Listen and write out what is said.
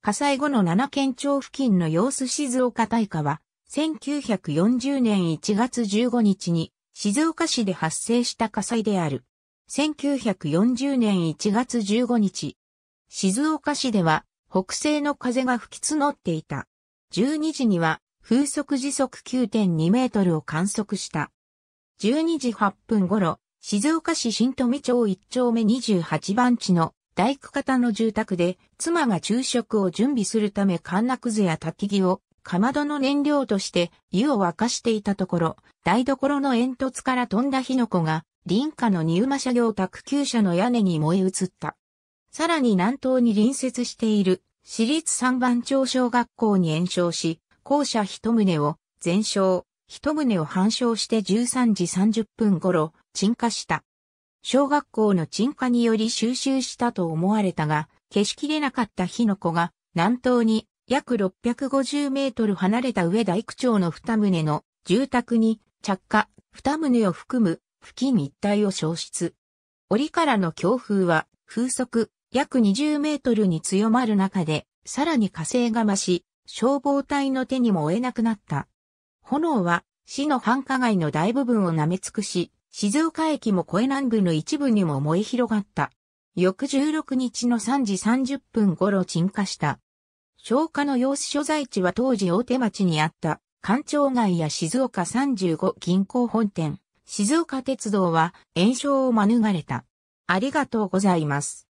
火災後の七県庁付近の様子静岡大火は、1940年1月15日に静岡市で発生した火災である。1940年1月15日、静岡市では北西の風が吹き募っていた。12時には風速時速9.2メートルを観測した。12時8分頃、静岡市新富町1丁目28番地の大工方の住宅で、妻が昼食を準備するためかんなくずや焚き木を、かまどの燃料として湯を沸かしていたところ、台所の煙突から飛んだ火の粉が、林家の荷馬車両宅厩車の屋根に燃え移った。さらに南東に隣接している、私立三番町小学校に延焼し、校舎一棟を全焼、一棟を半焼して13時30分頃、鎮火した。小学校の鎮火により収集したと思われたが、消しきれなかった火の粉が南東に約650メートル離れた上大区町の二棟の住宅に着火、二棟を含む付近一帯を消失。折からの強風は風速約20メートルに強まる中で、さらに火星が増し、消防隊の手にも負えなくなった。炎は市の繁華街の大部分を舐め尽くし、静岡駅も小江南部の一部にも燃え広がった。翌16日の3時30分頃鎮火した。消火の様子所在地は当時大手町にあった、官庁街や静岡35銀行本店、静岡鉄道は炎症を免れた。ありがとうございます。